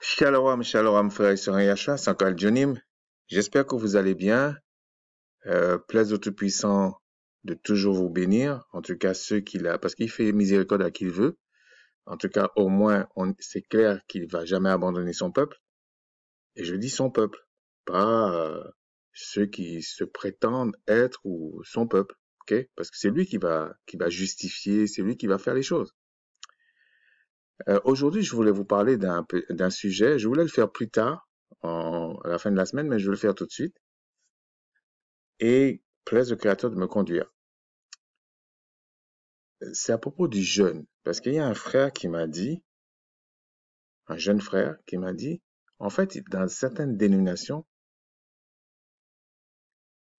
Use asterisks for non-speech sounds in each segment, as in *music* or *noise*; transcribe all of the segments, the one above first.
Shalom, shalom, frères et sœurs Yasha, Sankal J'espère que vous allez bien. Euh, plaise au Tout-Puissant de toujours vous bénir, en tout cas ceux qu'il a, parce qu'il fait miséricorde à qui il veut. En tout cas, au moins, c'est clair qu'il va jamais abandonner son peuple. Et je dis son peuple, pas euh, ceux qui se prétendent être ou son peuple, Parce que c'est lui qui va, qui va justifier, c'est lui qui va faire les choses. Euh, aujourd'hui, je voulais vous parler d'un sujet. Je voulais le faire plus tard, en, à la fin de la semaine, mais je vais le faire tout de suite. Et plaise au Créateur de me conduire. Euh, c'est à propos du jeûne, parce qu'il y a un frère qui m'a dit, un jeune frère qui m'a dit, en fait, dans certaines dénominations,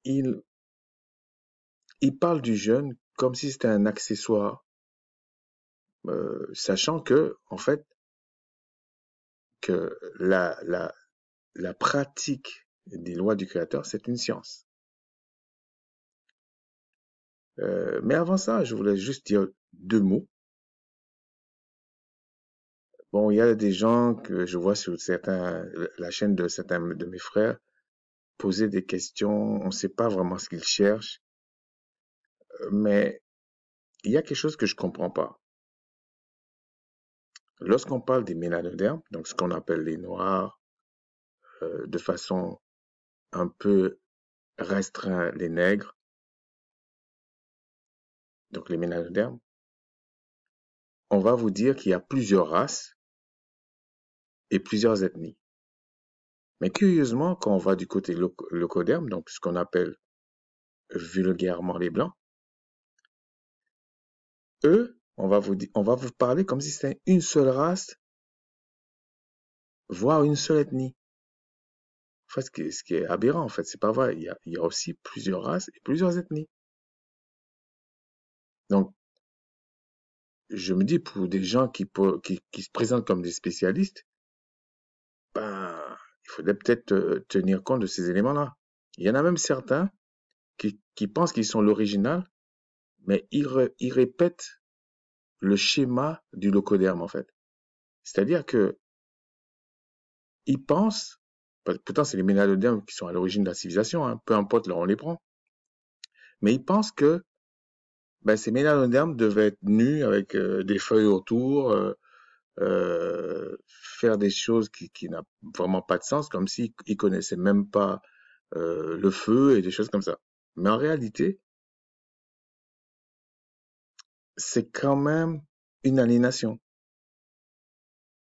il, il parle du jeûne comme si c'était un accessoire euh, sachant que, en fait, que la, la, la pratique des lois du Créateur, c'est une science. Euh, mais avant ça, je voulais juste dire deux mots. Bon, il y a des gens que je vois sur certains, la chaîne de certains de mes frères poser des questions. On ne sait pas vraiment ce qu'ils cherchent. Euh, mais il y a quelque chose que je comprends pas. Lorsqu'on parle des mélanodermes, donc ce qu'on appelle les noirs, euh, de façon un peu restreinte les nègres, donc les mélanodermes, on va vous dire qu'il y a plusieurs races et plusieurs ethnies. Mais curieusement, quand on va du côté locoderme, donc ce qu'on appelle vulgairement les blancs, eux, on va vous, on va vous parler comme si c'était une seule race, voire une seule ethnie. En fait, ce qui est, aberrant, en fait, c'est pas vrai. Il y, a, aussi plusieurs races et plusieurs ethnies. Donc, je me dis, pour des gens qui, se présentent comme des spécialistes, ben, il faudrait peut-être euh, tenir compte de ces éléments-là. Il y en a même certains qui, pensent qu'ils sont l'original, mais ils répètent le schéma du locoderme, en fait. C'est-à-dire que ils pensent, pourtant c'est les mélanodermes qui sont à l'origine de la civilisation, hein, peu importe là on les prend, mais ils pense que ben, ces mélanodermes devaient être nus avec euh, des feuilles autour, euh, euh, faire des choses qui, qui n'ont vraiment pas de sens, comme s'ils connaissaient même pas le feu et des choses comme ça. Mais en réalité, c'est quand même une aliénation.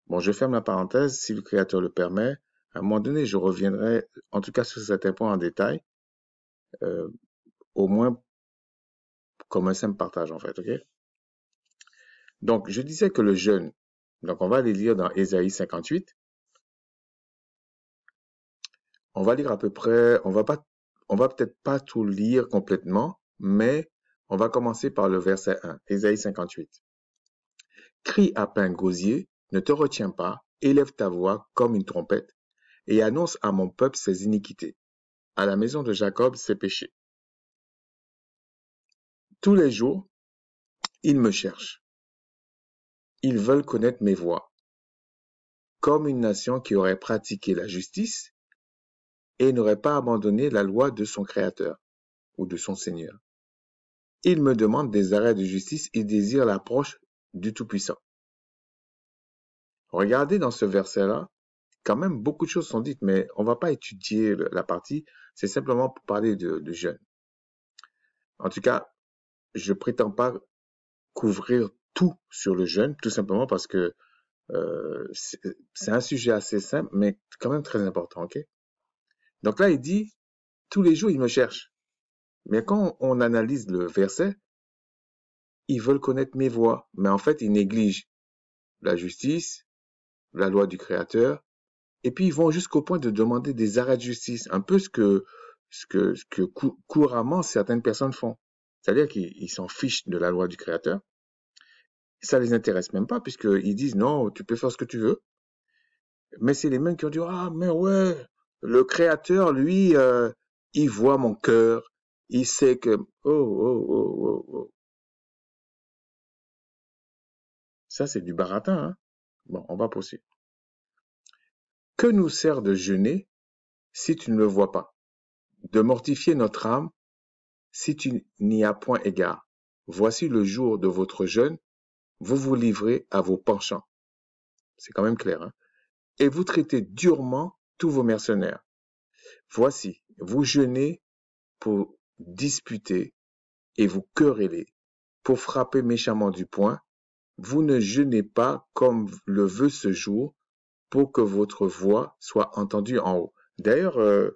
Bon, je ferme la parenthèse, si le Créateur le permet. À un moment donné, je reviendrai, en tout cas sur certains points en détail, euh, au moins comme un simple partage, en fait, ok Donc, je disais que le jeûne, donc on va aller lire dans Ésaïe 58, on va lire à peu près, on va pas, on va peut-être pas tout lire complètement, mais on va commencer par le verset 1, Ésaïe 58. Crie à pain gosier, ne te retiens pas, élève ta voix comme une trompette, et annonce à mon peuple ses iniquités, à la maison de Jacob ses péchés. Tous les jours, ils me cherchent. Ils veulent connaître mes voies. Comme une nation qui aurait pratiqué la justice et n'aurait pas abandonné la loi de son Créateur ou de son Seigneur. Il me demande des arrêts de justice et désire l'approche du Tout-Puissant. Regardez dans ce verset-là, quand même beaucoup de choses sont dites, mais on ne va pas étudier la partie, c'est simplement pour parler de, jeûne. En tout cas, je prétends pas couvrir tout sur le jeûne, tout simplement parce que euh, c'est un sujet assez simple, mais quand même très important, ok? Donc là, il dit, tous les jours, il me cherche. Mais quand on analyse le verset, ils veulent connaître mes voies, mais en fait, ils négligent la justice, la loi du Créateur, et puis ils vont jusqu'au point de demander des arrêts de justice, un peu ce que, ce que, ce que couramment certaines personnes font. C'est-à-dire qu'ils s'en fichent de la loi du Créateur, ça les intéresse même pas, puisqu'ils disent non, tu peux faire ce que tu veux. Mais c'est les mêmes qui ont dit, ah, mais ouais, le créateur, lui, euh, il voit mon cœur, il sait que, oh, oh, oh, oh, oh. Ça, c'est du baratin. Hein? Bon, on va poursuivre. Que nous sert de jeûner si tu ne le vois pas De mortifier notre âme si tu n'y as point égard Voici le jour de votre jeûne, vous vous livrez à vos penchants. C'est quand même clair. Hein? Et vous traitez durement tous vos mercenaires. Voici, vous jeûnez pour disputez et vous querellez, pour frapper méchamment du poing, vous ne jeûnez pas comme le veut ce jour, pour que votre voix soit entendue en haut. D'ailleurs, euh,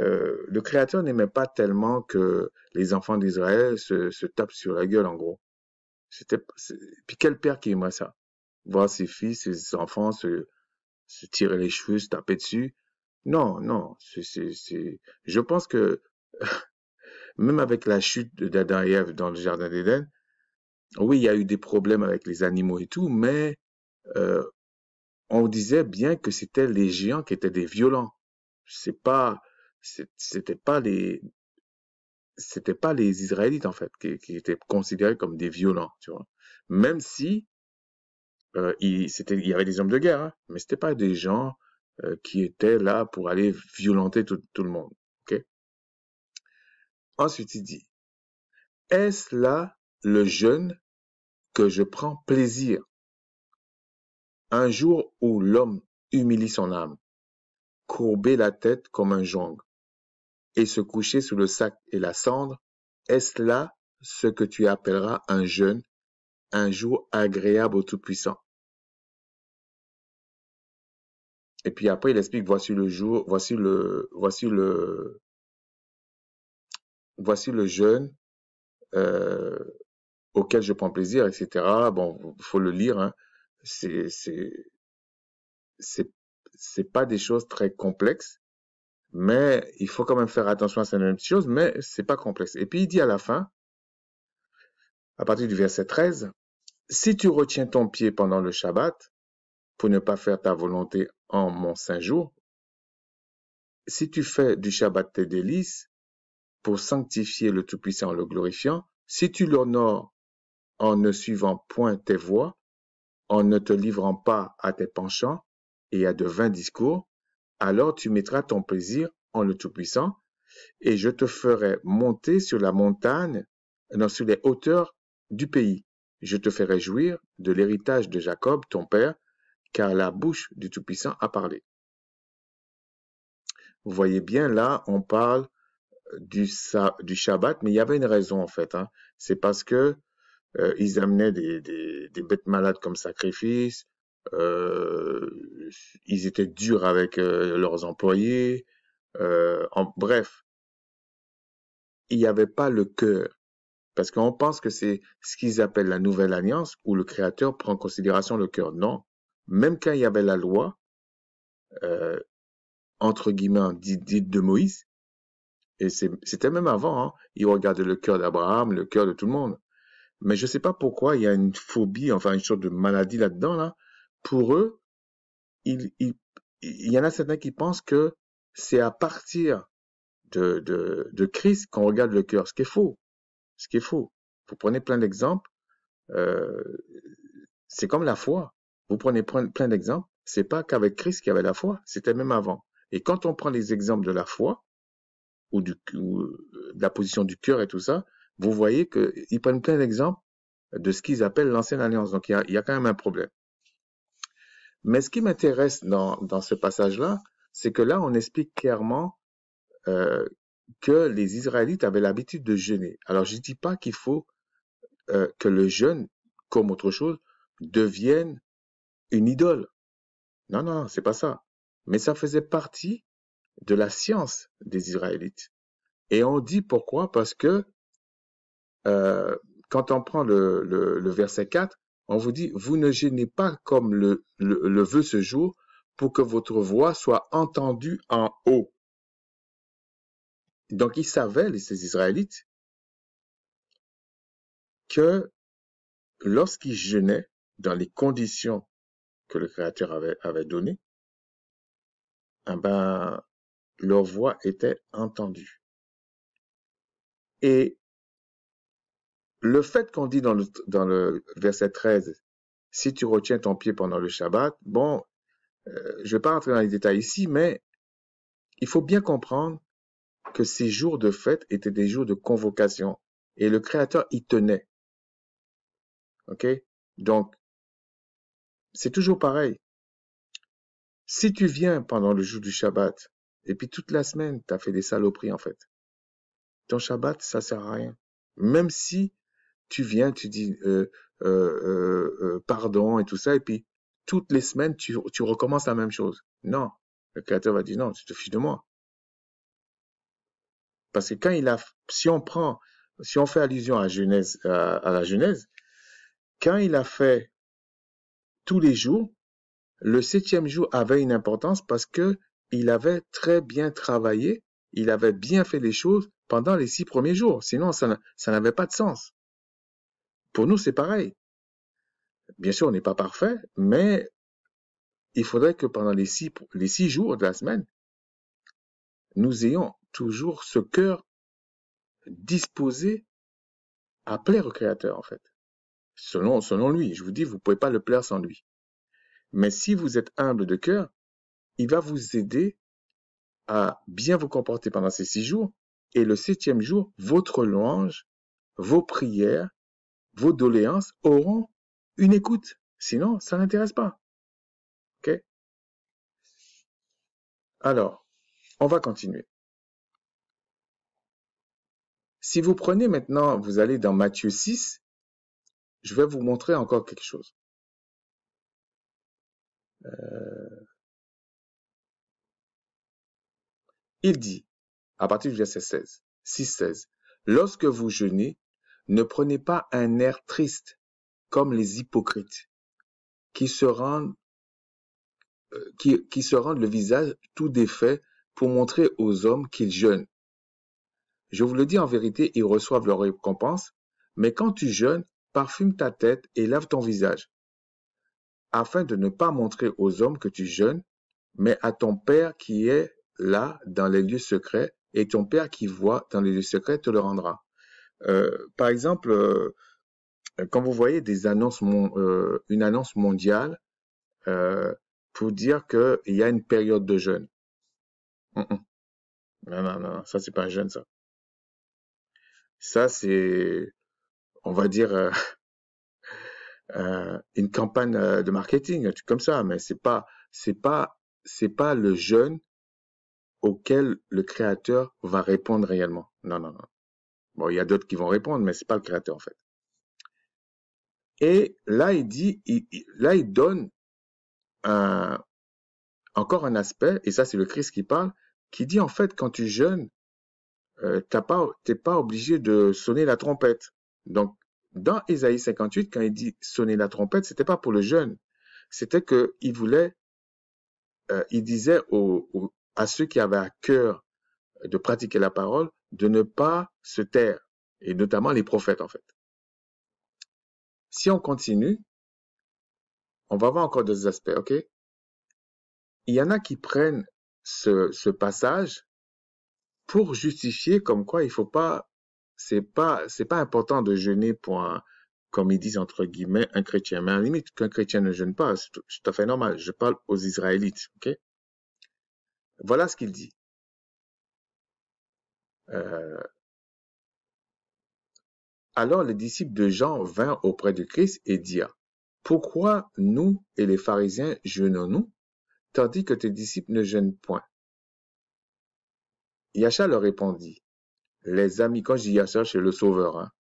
euh, le Créateur n'aimait pas tellement que les enfants d'Israël se, tapent sur la gueule, en gros. C'était, puis quel père qui aimerait ça Voir ses fils, ses enfants se, se tirer les cheveux, se taper dessus. Non, non. C'est, je pense que *laughs* même avec la chute d'Adam et dans le Jardin d'Éden, oui, il y a eu des problèmes avec les animaux et tout, mais euh, on disait bien que c'était les géants qui étaient des violents. C'est pas, c'était pas les, c'était pas les Israélites en fait qui, étaient considérés comme des violents, tu vois. Même si euh, il, y avait des hommes de guerre, mais hein, mais c'était pas des gens euh, qui étaient là pour aller violenter tout le monde. Ensuite, il dit, est-ce là le jeûne que je prends plaisir? Un jour où l'homme humilie son âme, courber la tête comme un jongle et se coucher sous le sac et la cendre, est-ce là ce que tu appelleras un jeûne, un jour agréable au Tout-Puissant? Et puis après, il explique, voici le jour, voici le, voici le, voici le jeûne euh, auquel je prends plaisir, etc. Bon, faut le lire. Hein. C'est c'est pas des choses très complexes, mais il faut quand même faire attention à ces mêmes choses, mais c'est pas complexe. Et puis il dit à la fin, à partir du verset 13, si tu retiens ton pied pendant le Shabbat pour ne pas faire ta volonté en mon saint jour, si tu fais du Shabbat tes délices, pour sanctifier le Tout-Puissant en le glorifiant, si tu l'honores en ne suivant point tes voies, en ne te livrant pas à tes penchants et à de vains discours, alors tu mettras ton plaisir en le Tout-Puissant, et je te ferai monter sur la montagne, non, sur les hauteurs du pays. Je te ferai jouir de l'héritage de Jacob, ton père, car la bouche du Tout-Puissant a parlé. Vous voyez bien, là, on parle du, du Shabbat, mais il y avait une raison en fait. Hein. C'est parce que euh, ils amenaient des, des, bêtes malades comme sacrifice, euh, ils étaient durs avec euh, leurs employés, en, bref, il n'y avait pas le cœur. Parce qu'on pense que c'est ce qu'ils appellent la nouvelle alliance où le Créateur prend en considération le cœur. Non, même quand il y avait la loi, entre guillemets, dite de Moïse, et c'était même avant. Hein. Ils regardaient le cœur d'Abraham, le cœur de tout le monde. Mais je ne sais pas pourquoi il y a une phobie, enfin une sorte de maladie là-dedans. Là. Pour eux, il, y en a certains qui pensent que c'est à partir de, de, Christ qu'on regarde le cœur, ce qui est faux. Ce qui est faux. Vous prenez plein d'exemples. Euh, c'est comme la foi. Vous prenez plein d'exemples. C'est pas qu'avec Christ qu'il y avait la foi, c'était même avant. Et quand on prend les exemples de la foi, ou, euh, de la position du cœur et tout ça, vous voyez qu'ils prennent plein d'exemples de ce qu'ils appellent l'ancienne alliance. Donc il y, a, quand même un problème. Mais ce qui m'intéresse dans, ce passage-là, c'est que là, on explique clairement euh, que les Israélites avaient l'habitude de jeûner. Alors je ne dis pas qu'il faut euh, que le jeûne, comme autre chose, devienne une idole. Non, non, non, c'est pas ça. Mais ça faisait partie de la science des Israélites. Et on dit pourquoi Parce que euh, quand on prend le, le, verset 4, on vous dit, vous ne gênez pas comme le, le, veut ce jour pour que votre voix soit entendue en haut. Donc ils savaient, ces Israélites, que lorsqu'ils jeûnaient dans les conditions que le Créateur avait, avait données, eh ben, leur voix était entendue. Et le fait qu'on dit dans le, verset 13, si tu retiens ton pied pendant le Shabbat, bon, euh, je ne vais pas rentrer dans les détails ici, mais il faut bien comprendre que ces jours de fête étaient des jours de convocation et le Créateur y tenait. OK Donc, c'est toujours pareil. Si tu viens pendant le jour du Shabbat et puis toute la semaine, tu as fait des saloperies en fait. Ton Shabbat, ça sert à rien. Même si tu viens, tu dis euh, euh, euh, pardon et tout ça, et puis toutes les semaines, tu, recommences la même chose. Non, le Créateur va dire non, tu te fiches de moi. Parce que quand il a, si on prend, si on fait allusion à, Genèse, à la Genèse, quand il a fait tous les jours, le septième jour avait une importance parce que il avait très bien travaillé, il avait bien fait les choses pendant les six premiers jours. Sinon, ça, n'avait pas de sens. Pour nous, c'est pareil. Bien sûr, on n'est pas parfait, mais il faudrait que pendant les six, les jours de la semaine, nous ayons toujours ce cœur disposé à plaire au Créateur, en fait. Selon, selon lui. Je vous dis, vous ne pouvez pas le plaire sans lui. Mais si vous êtes humble de cœur, il va vous aider à bien vous comporter pendant ces six jours. Et le septième jour, votre louange, vos prières, vos doléances auront une écoute. Sinon, ça n'intéresse pas. OK Alors, on va continuer. Si vous prenez maintenant, vous allez dans Matthieu 6, je vais vous montrer encore quelque chose. Euh... Il dit, à partir du verset 16, 6-16, Lorsque vous jeûnez, ne prenez pas un air triste comme les hypocrites qui se rendent, euh, qui, qui se rendent le visage tout défait pour montrer aux hommes qu'ils jeûnent. Je vous le dis en vérité, ils reçoivent leur récompense, mais quand tu jeûnes, parfume ta tête et lave ton visage, afin de ne pas montrer aux hommes que tu jeûnes, mais à ton Père qui est là, dans les lieux secrets, et ton Père qui voit dans les lieux secrets te le rendra. Euh, par exemple, euh, quand vous voyez des annonces, euh, une annonce mondiale pour dire qu'il y a une période de jeûne. Non, non, non, ça c'est pas un jeûne, ça. Ça c'est, on va dire, *laughs* une campagne de marketing, comme ça, mais c'est pas, c'est pas, c'est pas le jeûne auquel le créateur va répondre réellement. Non, non, non. Bon, il y a d'autres qui vont répondre, mais c'est pas le créateur en fait. Et là, il dit, là, il donne encore un aspect, et ça, c'est le Christ qui parle, qui dit en fait, quand tu jeûnes, euh, t'as pas, pas obligé de sonner la trompette. Donc, dans Ésaïe 58, quand il dit sonner la trompette, c'était pas pour le jeûne, c'était que il voulait, euh, il disait à ceux qui avaient à cœur euh, de pratiquer la parole de ne pas se taire, et notamment les prophètes en fait. Si on continue, on va voir encore d'autres aspects, ok Il y en a qui prennent ce, passage pour justifier comme quoi il faut pas, c'est pas, c'est pas important de jeûner pour un, comme ils disent entre guillemets, un chrétien. Mais à la limite, qu'un chrétien ne jeûne pas, c'est tout à fait normal. Je parle aux Israélites, ok voilà ce qu'il dit. Euh, alors les disciples de Jean vinrent auprès de Christ et dirent, Pourquoi nous et les pharisiens jeûnons-nous, tandis que tes disciples ne jeûnent point Yacha leur répondit, Les amis, quand je dis le sauveur, hein.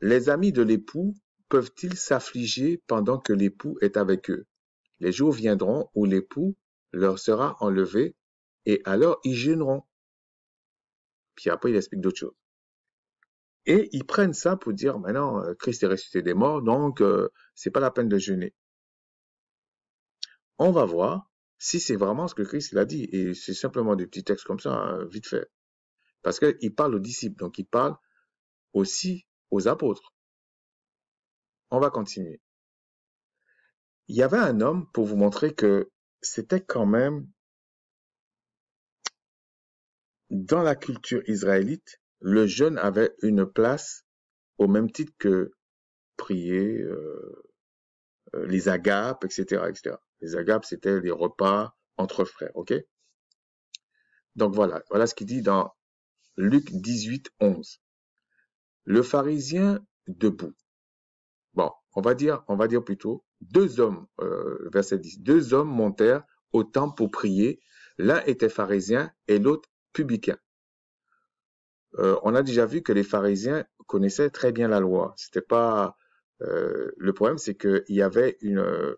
les amis de l'époux peuvent-ils s'affliger pendant que l'époux est avec eux Les jours viendront où l'époux leur sera enlevé et alors, ils gêneront. Puis après, il explique d'autres choses. Et ils prennent ça pour dire, maintenant, euh, Christ est ressuscité des morts, donc ce euh, c'est pas la peine de jeûner. On va voir si c'est vraiment ce que Christ l'a a dit. Et c'est simplement des petits textes comme ça, hein, vite fait. Parce qu'il parle aux disciples, donc il parle aussi aux apôtres. On va continuer. Il y avait un homme pour vous montrer que c'était quand même dans la culture israélite, le jeûne avait une place au même titre que prier, euh, euh, les agapes, etc., etc. Les agapes, c'était les repas entre frères, ok Donc voilà, voilà ce qu'il dit dans Luc 18, 11. Le pharisien debout. Bon, on va dire, on va dire plutôt, deux hommes, euh, verset 10, deux hommes montèrent au temple pour prier. L'un était pharisien et l'autre publicain. Euh, on a déjà vu que les pharisiens connaissaient très bien la loi. C'était pas euh, le problème, c'est qu'il y avait une,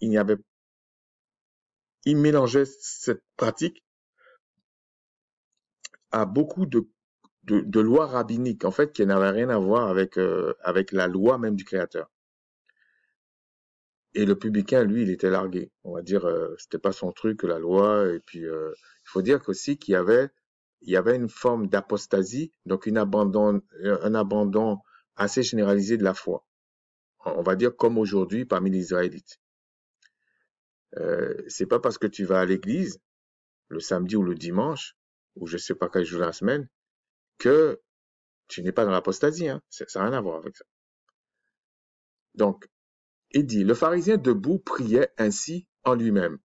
il n'y avait, ils mélangeaient cette pratique à beaucoup de de, de lois rabbiniques, en fait, qui n'avaient rien à voir avec euh, avec la loi même du Créateur. Et le publicain, lui, il était largué. On va dire, euh, c'était pas son truc la loi, et puis euh, il faut dire aussi qu'il y avait, il y avait une forme d'apostasie, donc une un abandon assez généralisé de la foi. On va dire comme aujourd'hui parmi les Israélites. Euh, c'est pas parce que tu vas à l'église le samedi ou le dimanche ou je sais pas quel jour de la semaine que tu n'es pas dans l'apostasie. Hein. Ça n'a rien à voir avec ça. Donc, il dit, le pharisien debout priait ainsi en lui-même.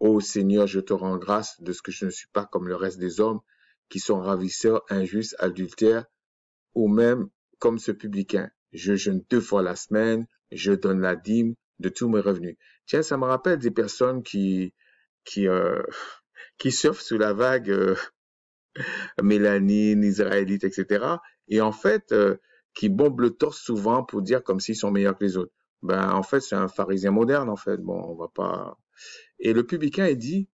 Ô Seigneur, je te rends grâce de ce que je ne suis pas comme le reste des hommes qui sont ravisseurs, injustes, adultères, ou même comme ce publicain. Je jeûne deux fois la semaine, je donne la dîme de tous mes revenus. Tiens, ça me rappelle des personnes qui qui euh, *laughs* qui surfent sous la vague euh, *laughs* Mélanie, mélanine, israélite, etc. Et en fait, euh, qui bombent le torse souvent pour dire comme s'ils sont meilleurs que les autres. Ben en fait, c'est un pharisien moderne en fait. Bon, on va pas. Et le publicain est dit,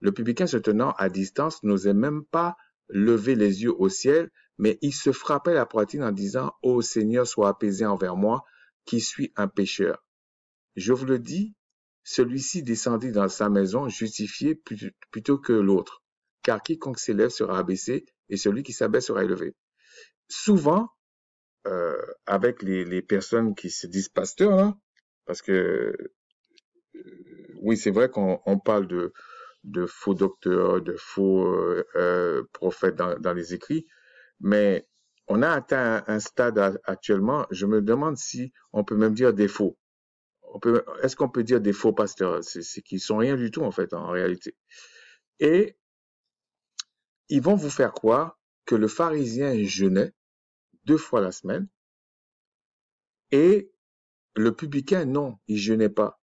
le publicain se tenant à distance n'osait même pas lever les yeux au ciel, mais il se frappait la poitrine en disant, Ô oh Seigneur, sois apaisé envers moi, qui suis un pécheur. Je vous le dis, celui-ci descendit dans sa maison justifié plutôt que l'autre, car quiconque s'élève sera abaissé et celui qui s'abaisse sera élevé. Souvent, euh, avec les, personnes qui se disent pasteurs, parce que euh, oui, c'est vrai qu'on parle de, faux docteurs, de faux euh, euh, prophètes dans, les écrits, mais on a atteint un, stade actuellement, je me demande si on peut même dire des faux. Est-ce qu'on peut dire des faux pasteurs C'est qu'ils sont rien du tout, en fait, en réalité. Et ils vont vous faire croire que le pharisien jeûnait deux fois la semaine et le publicain, non, il jeûnait pas.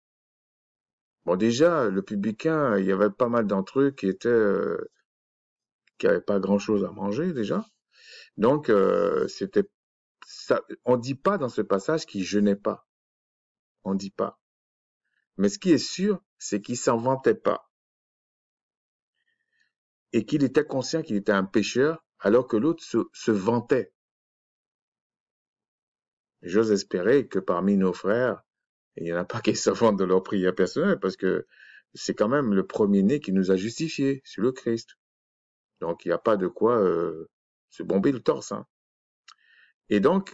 Bon, déjà, le publicain, il y avait pas mal d'entre eux qui étaient, euh, qui n'avaient pas grand-chose à manger déjà. Donc, euh, c'était, ça, on dit pas dans ce passage ne jeûnait pas. On dit pas. Mais ce qui est sûr, c'est qu'il s'en vantait pas. Et qu'il était conscient qu'il était un pécheur, alors que l'autre se vantait. J'ose espérer que parmi nos frères, il n'y en a pas qui *laughs* se vendent de leur prière personnelle parce que c'est quand même le premier-né qui nous a justifiés, c'est le Christ. Donc il n'y a pas de quoi euh, se bomber le torse. Hein. Et donc,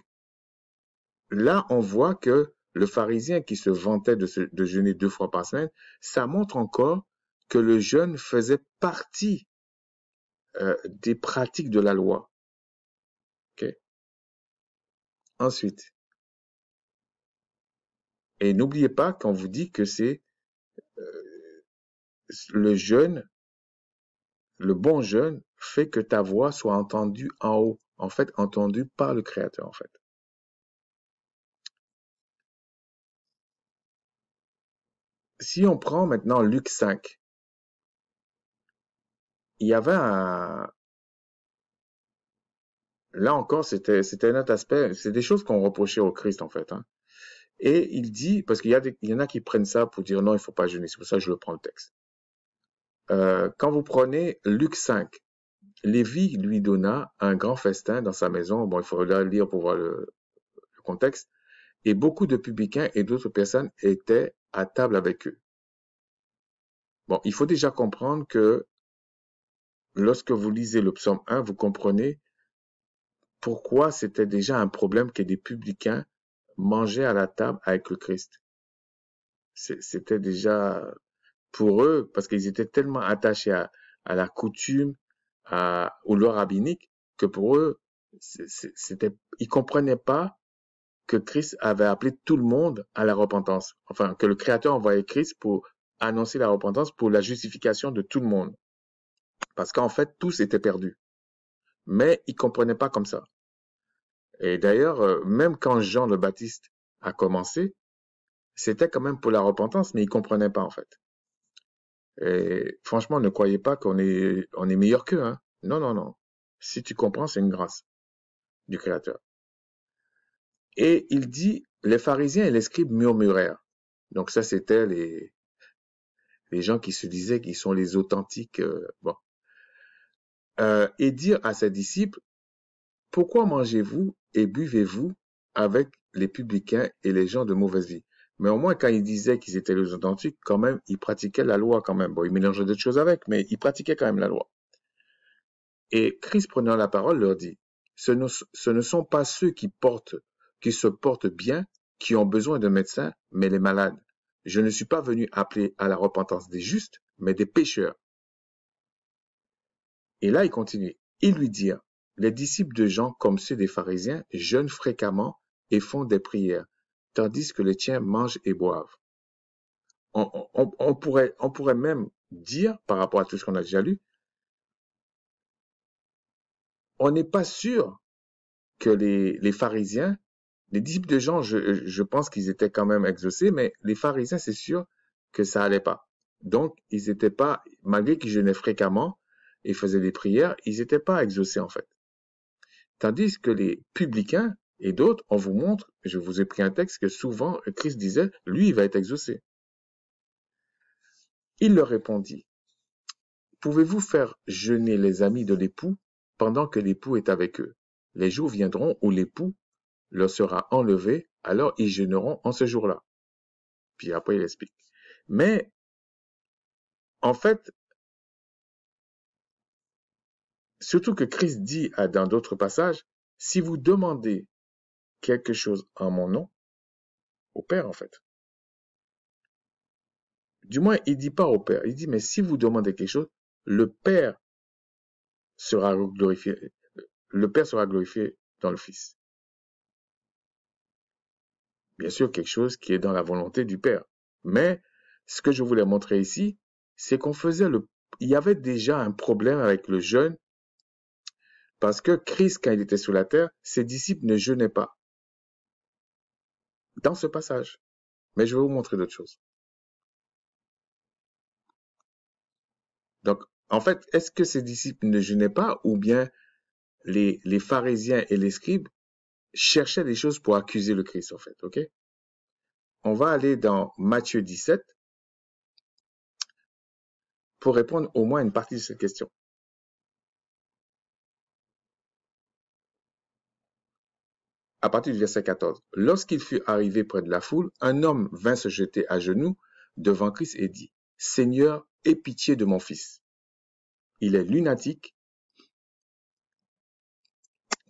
là, on voit que le pharisien qui se vantait de, se, jeûner deux fois par semaine, ça montre encore que le jeûne faisait partie euh, des pratiques de la loi. Okay. Ensuite, et n'oubliez pas qu'on vous dit que c'est euh, le jeûne, le bon jeûne fait que ta voix soit entendue en haut, en fait entendue par le Créateur en fait. Si on prend maintenant Luc 5, il y avait un... Là encore, c'était, c'était autre aspect, c'est des choses qu'on reprochait au Christ en fait. Hein. Et il dit, parce qu'il y, en a qui prennent ça pour dire non, il ne faut pas jeûner, c'est pour ça que je le prends le texte. Euh, quand vous prenez Luc 5, Lévi lui donna un grand festin dans sa maison. Bon, il faudra lire pour voir le, contexte. Et beaucoup de publicains et d'autres personnes étaient à table avec eux. Bon, il faut déjà comprendre que lorsque vous lisez le psaume 1, vous comprenez pourquoi c'était déjà un problème que des publicains manger à la table avec le Christ. C'était déjà pour eux, parce qu'ils étaient tellement attachés à, la coutume, à, aux rabbinique, rabbiniques, que pour eux, c'était, ils comprenaient pas que Christ avait appelé tout le monde à la repentance. Enfin, que le Créateur envoyait Christ pour annoncer la repentance, pour la justification de tout le monde. Parce qu'en fait, tous étaient perdus. Mais ils comprenaient pas comme ça. Et d'ailleurs, euh, même quand Jean le Baptiste a commencé, c'était quand même pour la repentance, mais il comprenait pas en fait. Et franchement, ne croyez pas qu'on est, on est meilleur qu'eux. Hein. Non, non, non. Si tu comprends, c'est une grâce du Créateur. Et il dit, les pharisiens et les scribes murmurèrent. Donc ça, c'était les, les gens qui se disaient qu'ils sont les authentiques. Euh, bon. Euh, et dire à ses disciples, pourquoi mangez-vous et buvez-vous avec les publicains et les gens de mauvaise vie? Mais au moins, quand ils disaient qu'ils étaient les authentiques, quand même, ils pratiquaient la loi quand même. Bon, ils mélangeaient d'autres choses avec, mais ils pratiquaient quand même la loi. Et Christ prenant la parole leur dit, ce ne, sont pas ceux qui portent, qui se portent bien, qui ont besoin de médecins, mais les malades. Je ne suis pas venu appeler à la repentance des justes, mais des pécheurs. Et là, il continue. Ils lui dirent, les disciples de Jean comme ceux des pharisiens jeûnent fréquemment et font des prières, tandis que les tiens mangent et boivent. On, pourrait, on pourrait même dire, par rapport à tout ce qu'on a déjà lu, on n'est pas sûr que les, les pharisiens, les disciples de Jean, je, je pense qu'ils étaient quand même exaucés, mais les pharisiens, c'est sûr que ça allait pas. Donc, ils n'étaient pas, malgré qu'ils jeûnaient fréquemment et faisaient des prières, ils n'étaient pas exaucés en fait. Tandis que les publicains et d'autres, on vous montre, je vous ai pris un texte que souvent Christ disait, lui, il va être exaucé. Il leur répondit, Pouvez-vous faire jeûner les amis de l'époux pendant que l'époux est avec eux Les jours viendront où l'époux leur sera enlevé, alors ils jeûneront en ce jour-là. Puis après, il explique. Mais, en fait, Surtout que Christ dit à, dans d'autres passages, si vous demandez quelque chose en mon nom, au Père en fait. Du moins, il dit pas au Père. Il dit, mais si vous demandez quelque chose, le Père sera glorifié. Le Père sera glorifié dans le Fils. Bien sûr, quelque chose qui est dans la volonté du Père. Mais ce que je voulais montrer ici, c'est qu'on faisait le... Il y avait déjà un problème avec le jeûne parce que Christ, quand il était sur la terre, ses disciples ne jeûnaient pas. Dans ce passage. Mais je vais vous montrer d'autres choses. Donc, en fait, est-ce que ses disciples ne jeûnaient pas ou bien les, les pharisiens et les scribes cherchaient des choses pour accuser le Christ, en fait, ok? On va aller dans Matthieu 17 pour répondre au moins à une partie de cette question. à partir du verset 14. Lorsqu'il fut arrivé près de la foule, un homme vint se jeter à genoux devant Christ et dit, Seigneur, aie pitié de mon fils. Il est lunatique,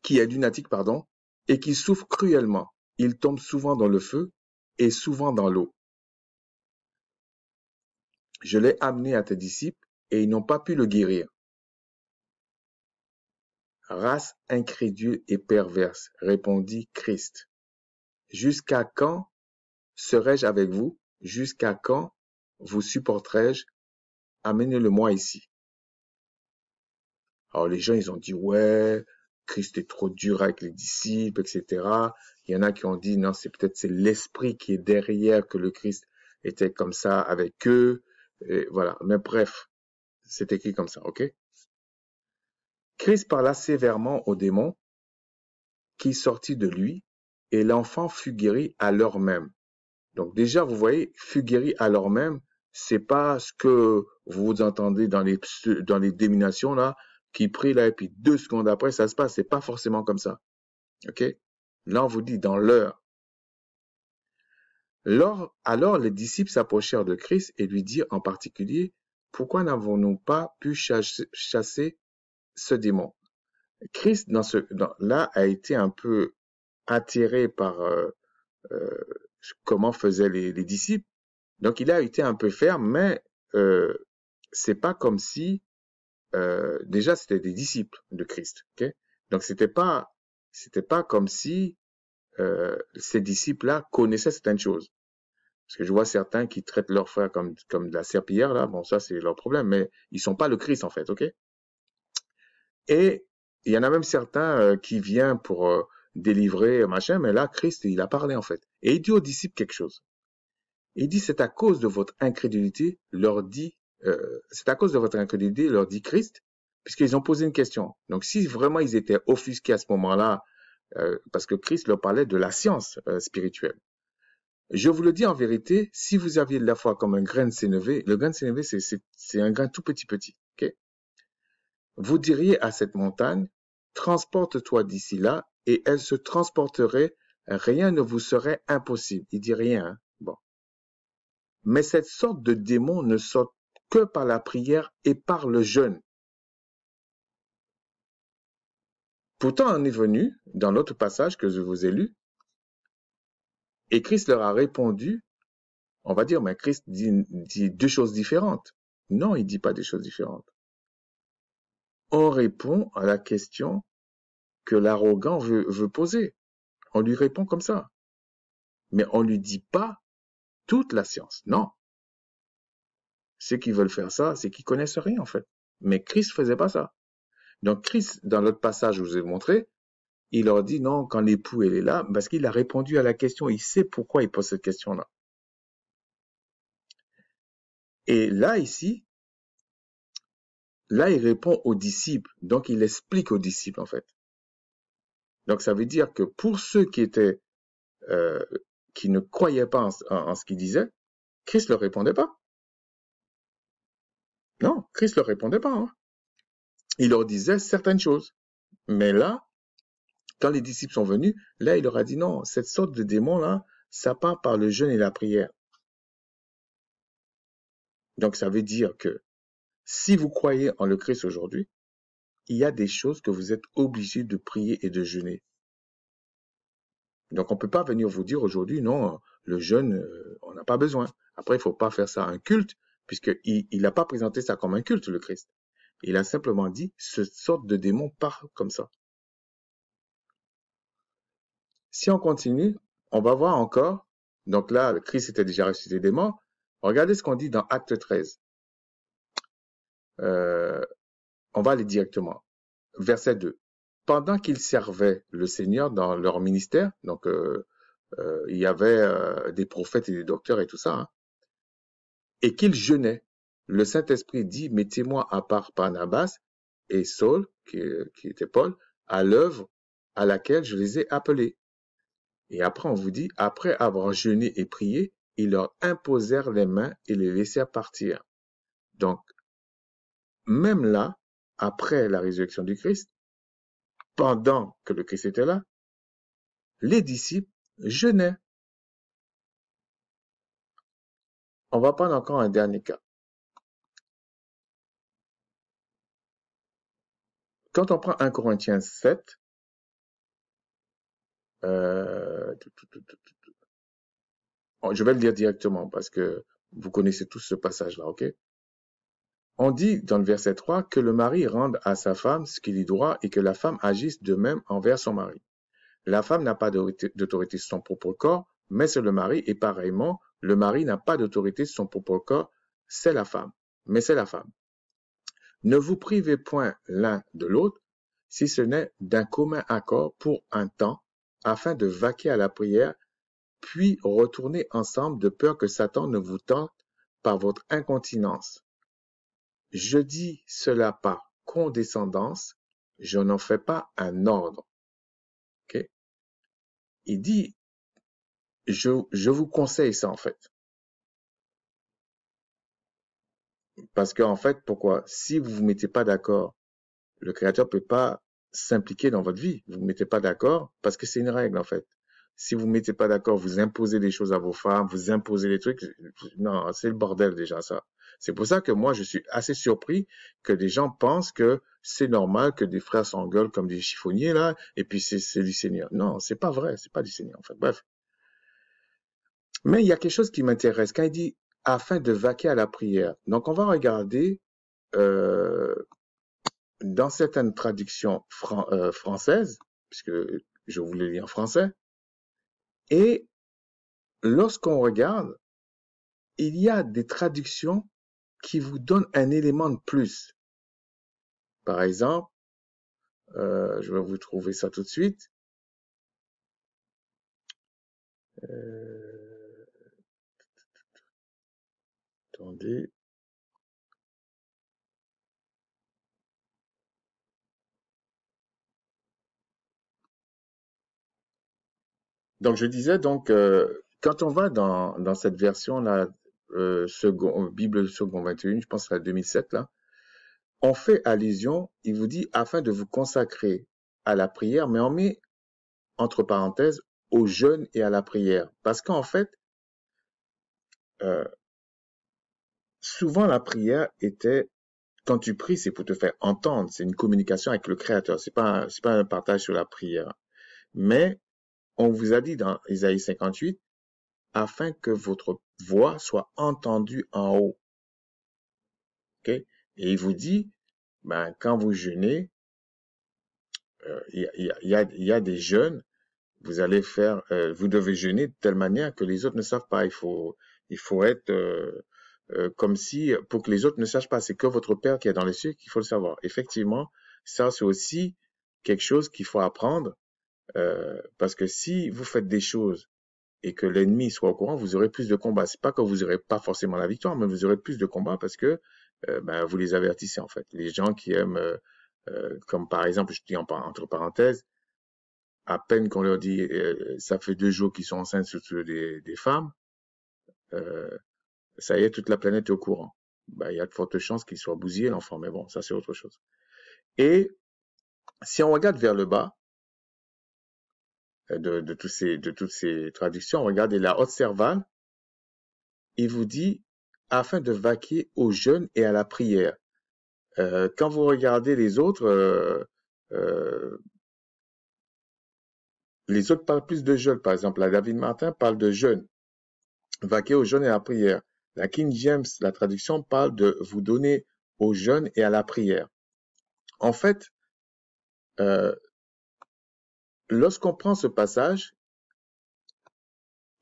qui est lunatique, pardon, et qui souffre cruellement. Il tombe souvent dans le feu et souvent dans l'eau. Je l'ai amené à tes disciples et ils n'ont pas pu le guérir. Race incrédule et perverse, répondit Christ. Jusqu'à quand serai-je avec vous? Jusqu'à quand vous supporterai-je? Amenez-le-moi ici. Alors les gens, ils ont dit, ouais, Christ est trop dur avec les disciples, etc. Il y en a qui ont dit, non, c'est peut-être c'est l'esprit qui est derrière que le Christ était comme ça avec eux. Et voilà. Mais bref, c'est écrit comme ça, ok? Christ parla sévèrement au démon, qui sortit de lui, et l'enfant fut guéri à l'heure même. Donc déjà, vous voyez, fut guéri à l'heure même, c'est pas ce que vous entendez dans les dans les déminations là, qui prie là et puis deux secondes après ça se passe. C'est pas forcément comme ça. Ok Là, on vous dit dans l'heure. Alors, alors les disciples s'approchèrent de Christ et lui dirent en particulier, pourquoi n'avons-nous pas pu chasser ce démon. Christ, dans ce, là, a été un peu attiré par euh, euh, comment faisaient les, disciples. Donc, il a été un peu ferme, mais euh, c'est pas comme si euh, déjà c'était des disciples de Christ. Donc, c'était pas c'était pas comme si ces disciples-là connaissaient certaines choses. Parce que je vois certains qui traitent leurs frères comme comme de la serpillière là. Bon, ça c'est leur problème, mais ils sont pas le Christ en fait, ok et il y en a même certains euh, qui viennent pour euh, délivrer, euh, machin, mais là, Christ, il a parlé en fait. Et il dit aux disciples quelque chose. Il dit, c'est à cause de votre incrédulité, leur dit, c'est à cause de votre incrédulité, leur dit Christ, puisqu'ils ont posé une question. Donc, si vraiment ils étaient offusqués à ce moment-là, parce que Christ leur parlait de la science spirituelle. Je vous le dis en vérité, si vous aviez de la foi comme un grain de sénévé, le grain de sénévé, c'est un grain tout petit petit vous diriez à cette montagne, transporte-toi d'ici là, et elle se transporterait, rien ne vous serait impossible. Il dit rien. Hein? Bon. Mais cette sorte de démon ne sort que par la prière et par le jeûne. Pourtant, on est venu, dans l'autre passage que je vous ai lu, et Christ leur a répondu, on va dire, mais Christ dit, dit deux choses différentes. Non, il dit pas des choses différentes on répond à la question que l'arrogant veut, veut poser. On lui répond comme ça. Mais on lui dit pas toute la science. Non. Ceux qui veulent faire ça, c'est qu'ils connaissent rien, en fait. Mais Christ faisait pas ça. Donc Christ, dans l'autre passage je vous ai montré, il leur dit non, quand l'époux elle est là, parce qu'il a répondu à la question, il sait pourquoi il pose cette question-là. Et là, ici, là, il répond aux disciples. Donc, il explique aux disciples, en fait. Donc, ça veut dire que pour ceux qui étaient, euh, qui ne croyaient pas en, ce qu'il disait, Christ ne leur répondait pas. Non, Christ ne leur répondait pas. Hein. Il leur disait certaines choses. Mais là, quand les disciples sont venus, là, il leur a dit non, cette sorte de démon-là, ça part par le jeûne et la prière. Donc, ça veut dire que si vous croyez en le Christ aujourd'hui, il y a des choses que vous êtes obligé de prier et de jeûner. Donc on ne peut pas venir vous dire aujourd'hui, non, le jeûne, euh, on n'a pas besoin. Après, il ne faut pas faire ça un culte, puisqu'il n'a pas présenté ça comme un culte, le Christ. Il a simplement dit, ce sorte de démon part comme ça. Si on continue, on va voir encore, donc là, le Christ était déjà ressuscité des morts. Regardez ce qu'on dit dans Acte 13. Euh, on va aller directement. Verset 2. Pendant qu'ils servaient le Seigneur dans leur ministère, donc euh, euh, il y avait des prophètes et des docteurs et tout ça, hein, et qu'ils jeûnaient, le Saint-Esprit dit, mettez-moi à part Barnabas et Saul, qui, qui était Paul, à l'œuvre à laquelle je les ai appelés. Et après, on vous dit, après avoir jeûné et prié, ils leur imposèrent les mains et les laissèrent partir. Donc, même là, après la résurrection du Christ, pendant que le Christ était là, les disciples jeûnaient. On va prendre encore un dernier cas. Quand on prend 1 Corinthiens 7, euh, je vais le lire directement parce que vous connaissez tous ce passage-là, ok on dit dans le verset 3 que le mari rende à sa femme ce qu'il y doit et que la femme agisse de même envers son mari. La femme n'a pas d'autorité sur son propre corps, mais c'est le mari, et pareillement, le mari n'a pas d'autorité sur son propre corps, c'est la femme, mais c'est la femme. Ne vous privez point l'un de l'autre, si ce n'est d'un commun accord pour un temps, afin de vaquer à la prière, puis retourner ensemble de peur que Satan ne vous tente par votre incontinence je dis cela par condescendance, je n'en fais pas un ordre. Il dit, je, je vous conseille ça en fait. Parce que en fait, pourquoi Si vous vous mettez pas d'accord, le créateur peut pas s'impliquer dans votre vie. Vous vous mettez pas d'accord parce que c'est une règle en fait. Si vous vous mettez pas d'accord, vous imposez des choses à vos femmes, vous imposez des trucs. Non, c'est le bordel déjà ça. C'est pour ça que moi, je suis assez surpris que des gens pensent que c'est normal que des frères s'engueulent comme des chiffonniers, là, et puis c'est du Seigneur. Non, c'est pas vrai, c'est pas du Seigneur, en fait. Bref. Mais il y a quelque chose qui m'intéresse. Quand il dit « afin de vaquer à la prière », donc on va regarder euh, dans certaines traductions euh, françaises, puisque je vous les lis en français, et lorsqu'on regarde, il y a des traductions qui vous donne un élément de plus. Par exemple, euh, je vais vous trouver ça tout de suite. Euh... Attendez. Donc je disais donc euh, quand on va dans, dans cette version là euh, second, euh, Bible second 21, je pense à la 2007 là, on fait allusion, il vous dit afin de vous consacrer à la prière, mais on met entre parenthèses au jeûne et à la prière, parce qu'en fait, euh, souvent la prière était quand tu pries, c'est pour te faire entendre, c'est une communication avec le Créateur, c'est pas c'est pas un partage sur la prière, mais on vous a dit dans Isaïe 58 afin que votre voix soit entendue en haut. Et il vous dit, ben, quand vous jeûnez, il y, a, des jeûnes, vous allez faire, euh, vous devez jeûner de telle manière que les autres ne savent pas. Il faut, il faut être euh, euh, comme si, pour que les autres ne sachent pas, c'est que votre Père qui est dans les cieux qu'il faut le savoir. Effectivement, ça c'est aussi quelque chose qu'il faut apprendre, parce que si vous faites des choses et que l'ennemi soit au courant, vous aurez plus de combats. C'est pas que vous aurez pas forcément la victoire, mais vous aurez plus de combats parce que euh, ben, vous les avertissez en fait. Les gens qui aiment, euh, euh comme par exemple, je dis entre parenthèses, à peine qu'on leur dit euh, ça fait deux jours qu'ils sont enceintes surtout des, des femmes, ça y est, toute la planète est au courant. Ben, il y a de fortes chances qu'ils soient bousillés l'enfant, mais bon, ça c'est autre chose. Et si on regarde vers le bas, euh, de, tous ces, de toutes ces traductions, regardez la haute servane, il vous dit afin de vaquer au jeûne et à la prière. Euh, quand vous regardez les autres, euh, les autres parlent plus de jeûne. Par exemple, la David Martin parle de jeûne, vaquer au jeûne et à la prière. La King James, la traduction, parle de vous donner au jeûne et à la prière. En fait, lorsqu'on prend ce passage,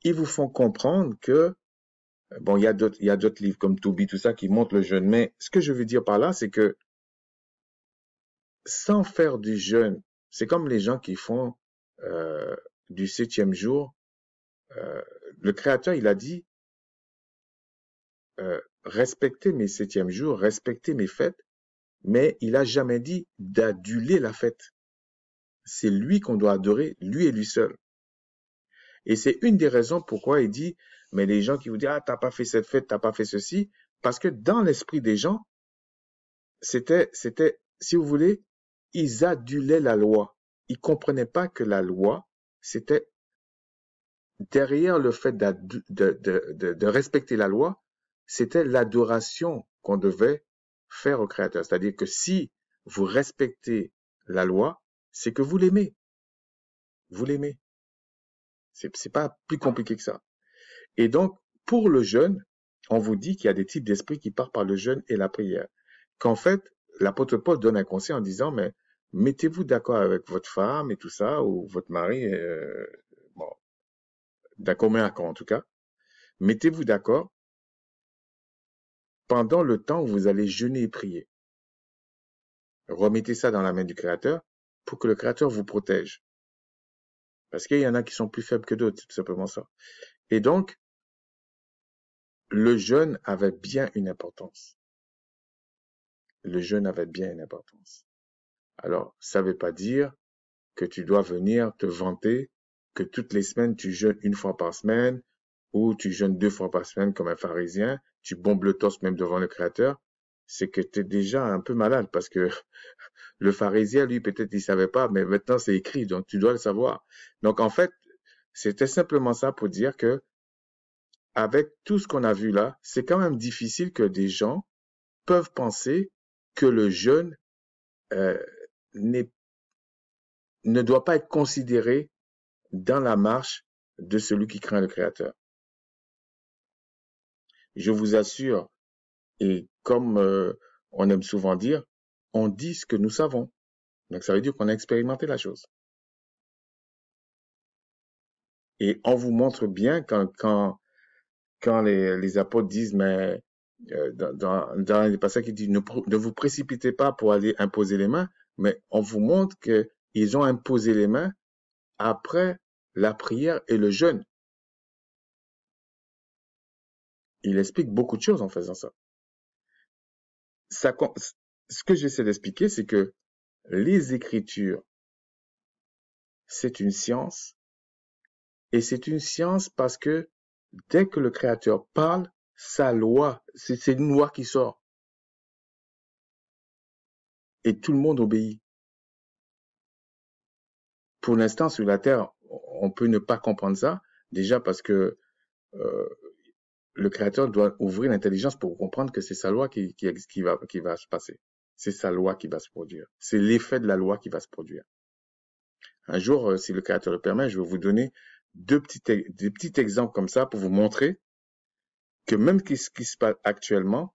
ils vous font comprendre que, bon, il y a d'autres livres comme Toubi, tout ça, qui montrent le jeûne, mais ce que je veux dire par là, c'est que sans faire du jeûne, c'est comme les gens qui font euh, du septième jour, euh, le Créateur, il a dit, euh, respectez mes septièmes jours, respectez mes fêtes, mais il a jamais dit d'aduler la fête c'est lui qu'on doit adorer, lui et lui seul. Et c'est une des raisons pourquoi il dit, mais les gens qui vous disent, ah, t'as pas fait cette fête, t'as pas fait ceci, parce que dans l'esprit des gens, c'était, c'était, si vous voulez, ils adulaient la loi. Ils comprenaient pas que la loi, c'était derrière le fait de, de respecter la loi, c'était l'adoration qu'on devait faire au Créateur. C'est-à-dire que si vous respectez la loi, c'est que vous l'aimez. Vous l'aimez. C'est, pas plus compliqué que ça. Et donc, pour le jeûne, on vous dit qu'il y a des types d'esprit qui partent par le jeûne et la prière. Qu'en fait, l'apôtre Paul donne un conseil en disant, mais mettez-vous d'accord avec votre femme et tout ça, ou votre mari, euh, bon, d'accord, mais accord en tout cas. Mettez-vous d'accord pendant le temps où vous allez jeûner et prier. Remettez ça dans la main du Créateur pour que le Créateur vous protège. Parce qu'il y en a qui sont plus faibles que d'autres, c'est tout simplement ça. Et donc, le jeûne avait bien une importance. Le jeûne avait bien une importance. Alors, ça ne veut pas dire que tu dois venir te vanter que toutes les semaines tu jeûnes une fois par semaine ou tu jeûnes deux fois par semaine comme un pharisien, tu bombes le torse même devant le Créateur. C'est que tu es déjà un peu malade parce que *laughs* Le pharisien, lui, peut-être il savait pas, mais maintenant c'est écrit, donc tu dois le savoir. Donc en fait, c'était simplement ça pour dire que avec tout ce qu'on a vu là, c'est quand même difficile que des gens peuvent penser que le jeûne euh, ne doit pas être considéré dans la marche de celui qui craint le Créateur. Je vous assure, et comme euh, on aime souvent dire, on dit ce que nous savons. Donc ça veut dire qu'on a expérimenté la chose. Et on vous montre bien quand, quand, les, apôtres disent, mais euh, dans, les passages qui dit ne, vous précipitez pas pour aller imposer les mains, mais on vous montre qu'ils ont imposé les mains après la prière et le jeûne. Il explique beaucoup de choses en faisant ça. ça ce que j'essaie d'expliquer, c'est que les écritures, c'est une science. Et c'est une science parce que dès que le Créateur parle, sa loi, c'est une loi qui sort. Et tout le monde obéit. Pour l'instant, sur la Terre, on peut ne pas comprendre ça, déjà parce que euh, le Créateur doit ouvrir l'intelligence pour comprendre que c'est sa loi va, qui va se passer c'est sa loi qui va se produire. C'est l'effet de la loi qui va se produire. Un jour, euh, si le Créateur le permet, je vais vous donner deux petits, des petits exemples comme ça pour vous montrer que même ce qui se passe actuellement,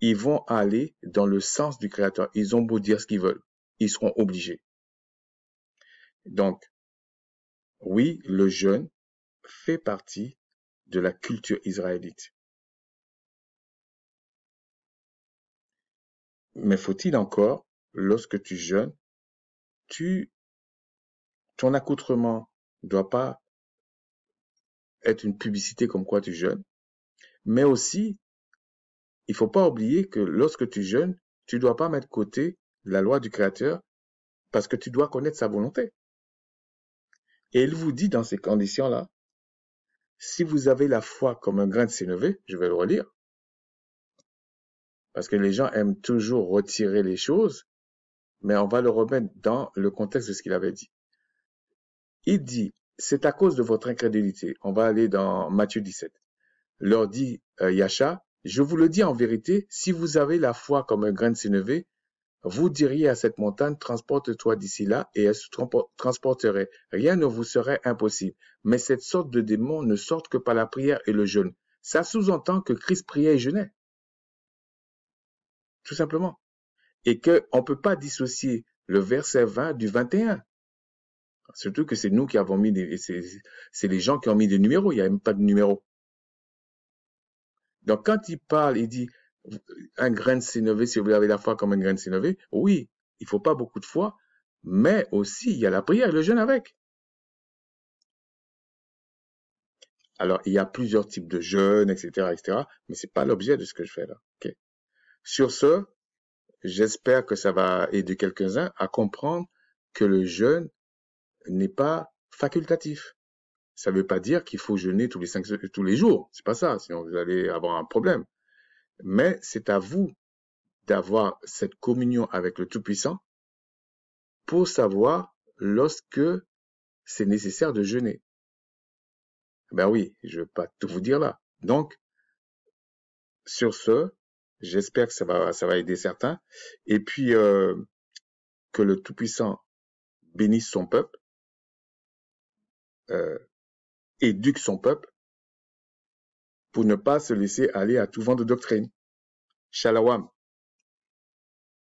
ils vont aller dans le sens du Créateur. Ils ont beau dire ce qu'ils veulent, ils seront obligés. Donc, oui, le jeûne fait partie de la culture israélite. Mais faut-il encore, lorsque tu jeûnes, tu, ton accoutrement doit pas être une publicité comme quoi tu jeûnes, mais aussi, il faut pas oublier que lorsque tu jeûnes, tu dois pas mettre côté la loi du Créateur parce que tu dois connaître sa volonté. Et il vous dit dans ces conditions-là, si vous avez la foi comme un grain de sénévé, je vais le relire, parce que les gens aiment toujours retirer les choses, mais on va le remettre dans le contexte de ce qu'il avait dit. Il dit, c'est à cause de votre incrédulité. On va aller dans Matthieu 17. Leur dit euh, Yacha, je vous le dis en vérité, si vous avez la foi comme un grain de sénévé, vous diriez à cette montagne, transporte-toi d'ici là, et elle se transporterait. Rien ne vous serait impossible. Mais cette sorte de démon ne sort que par la prière et le jeûne. Ça sous-entend que Christ priait et jeûnait tout simplement. Et qu'on ne peut pas dissocier le verset 20 du 21. Surtout que c'est nous qui avons mis des, c'est les gens qui ont mis des numéros, il n'y a même pas de numéro. Donc quand il parle, il dit un grain de si vous avez la foi comme un grain de oui, il ne faut pas beaucoup de foi, mais aussi il y a la prière et le jeûne avec. Alors, il y a plusieurs types de jeûnes, etc., etc., mais n'est pas l'objet de ce que je fais là. Ok sur ce, j'espère que ça va aider quelques-uns à comprendre que le jeûne n'est pas facultatif. Ça ne veut pas dire qu'il faut jeûner tous les, cinq, tous les jours. C'est pas ça, sinon vous allez avoir un problème. Mais c'est à vous d'avoir cette communion avec le Tout-Puissant pour savoir lorsque c'est nécessaire de jeûner. Ben oui, je ne vais pas tout vous dire là. Donc, sur ce, J'espère que ça va, ça va aider certains. Et puis, euh, que le Tout-Puissant bénisse son peuple, euh, éduque son peuple, pour ne pas se laisser aller à tout vent de doctrine. Shalawam.